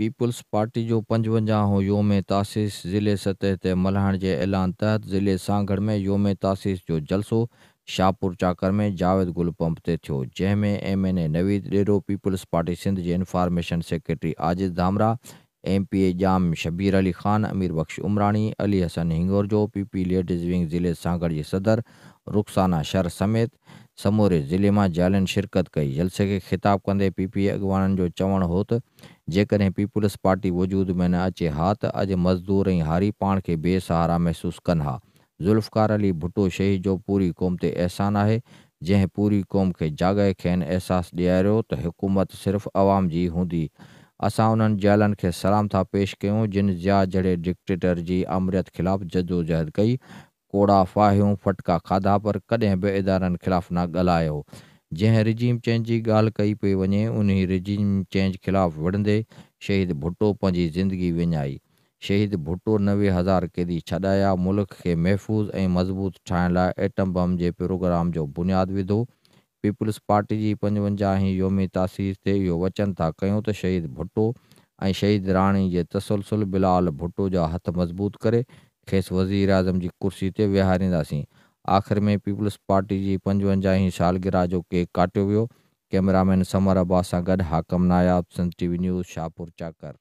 people's party जो पंजवंजाह योम तासीस ज़िले सतह से मलहण के ऐलान तहत ज़िले सांगड़ में योम तासीस जो जलसो शाहपुर चाकर में जावेद गुल पंप से थो जैमें M N A Naveed Dero Peoples Party Sindh के इंफॉर्मेशन सेक्रेटरी आजिद धामरा M P A Jam Shabbir Ali Khan Amir Bakhsh उमरानी Ali Hasan हिंगोर जो पीपी लेडीज़ विंग ज़िले सांगड़ के सदर रुखसाना शर समेत समूरे ज़िले में जालन शिरकत कई जलसे के ख़िताब कंदे पीपी अॻवाननि जो चवणु हो तो जेकॾहिं पीपुल्स पार्टी वजूद में न अचे हा तो अज मज़दूर हारी पान के बेसहारा महसूस कन हा ज़ुल्फकार अली भुट्टो शही जो पूरी क़ौम ते अहसान आहे जंहिं पूरी क़ौम खे जाॻाए खेनि अहसासु ॾियारियो त हुकूमत सिर्फ़ आवाम जी होंगी असा उन जालन के सलाम था पेश क्यों जिन ज़िया जड़े डिक्टेटर की अमृत खिलाफ़ जदोजहद कई कोड़ा फाहियूं फटका खाधा पर कदें भी इदारनि खिलाफ़ न ॻाल्हायो जैं रिजीम चेंज की गाल कई पई वञे उन्हीं रिजीम चेंज खिलाफ़ विढ़े शहीद भुट्टो पंहिंजी ज़िंदगी विञाई शहीद भुट्टो नवे हज़ार क़ैदी छदाया मुल्क के महफ़ूज़ ए मज़बूत ठाहिण लटम बम के प्रोग्राम जो बुनियाद विधो पीपुल्स पार्टी की पंजवंजा ही योमी तासीर से यो वचन था कयूं त शहीद भुट्टो ऐं शहीद राणी के तसलसुल बिलाल भुट्टो जा हथ मज़बूत करे खेस वजीर आज़म की कुर्सी से विहारींदी आख़िर में पीपल्स पार्टी की पंजवंजा ही सालगिरह जो केक काटो वो कैमरामैन समर अब्बास गड हाकम नायाब सन टीवी न्यूज़ शाहपुर चाकर